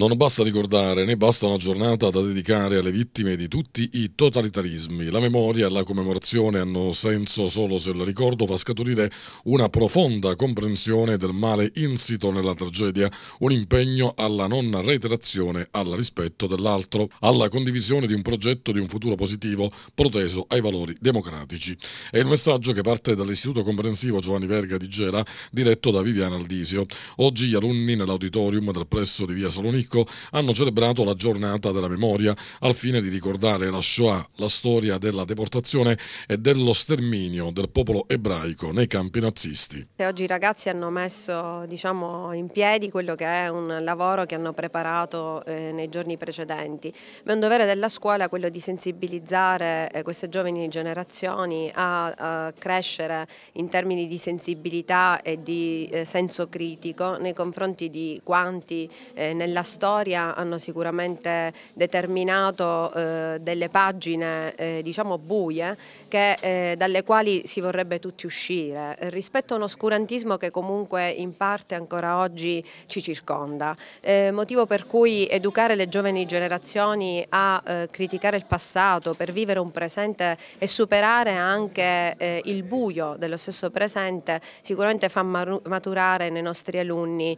Non basta ricordare, né basta una giornata da dedicare alle vittime di tutti i totalitarismi. La memoria e la commemorazione hanno senso solo se il ricordo fa scaturire una profonda comprensione del male insito nella tragedia, un impegno alla non reiterazione, al rispetto dell'altro, alla condivisione di un progetto di un futuro positivo proteso ai valori democratici. È il messaggio che parte dall'Istituto Comprensivo Giovanni Verga di Gera, diretto da Viviana Aldisio. Oggi gli alunni nell'auditorium del presso di Via Salonica Zecco hanno celebrato la giornata della memoria al fine di ricordare la Shoah, la storia della deportazione e dello sterminio del popolo ebraico nei campi nazisti. Oggi i ragazzi hanno messo diciamo, in piedi quello che è un lavoro che hanno preparato eh, nei giorni precedenti. è un dovere della scuola quello di sensibilizzare eh, queste giovani generazioni a, a, crescere in termini di sensibilità e di eh, senso critico nei confronti di quanti eh, nella storia hanno sicuramente determinato eh, delle pagine eh, diciamo buie che, eh, dalle quali si vorrebbe tutti uscire rispetto a un oscurantismo che comunque in parte ancora oggi ci circonda, eh, motivo per cui educare le giovani generazioni a eh, criticare il passato per vivere un presente e superare anche il buio dello stesso presente sicuramente fa maturare nei nostri alunni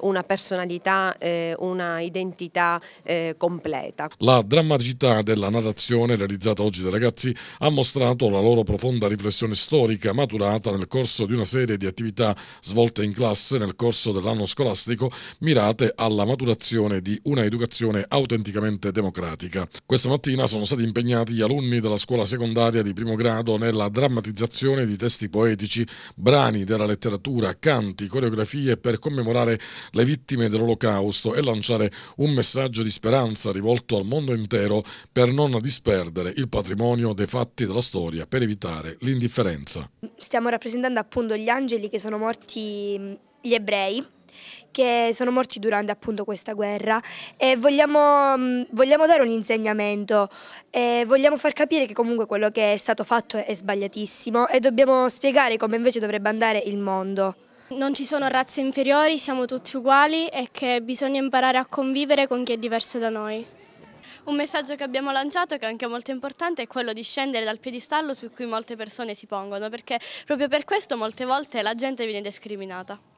una personalità, eh, una identità eh, completa. La drammaticità della narrazione realizzata oggi dai ragazzi ha mostrato la loro profonda riflessione storica maturata nel corso di una serie di attività svolte in classe nel corso dell'anno scolastico mirate alla maturazione di una educazione autenticamente democratica. Questa mattina sono stati impegnati gli alunni della scuola secondaria di primo grado nella drammatizzazione di testi poetici, brani della letteratura, canti, coreografie per commemorare le vittime dell'olocausto e la lanciare un messaggio di speranza rivolto al mondo intero per non disperdere il patrimonio dei fatti della storia, per evitare l'indifferenza. Stiamo rappresentando appunto gli angeli che sono morti mm, gli ebrei che sono morti durante appunto questa guerra e vogliamo, mm, vogliamo dare un insegnamento, vogliamo far capire che comunque quello che è stato fatto è sbagliatissimo e dobbiamo spiegare come invece dovrebbe andare il mondo non ci sono razze inferiori, siamo tutti uguali e che bisogna imparare a convivere con chi è diverso da noi. Un messaggio che abbiamo lanciato, che è anche molto importante, è quello di scendere dal piedistallo su cui molte persone si pongono, perché proprio per questo molte volte la gente viene discriminata.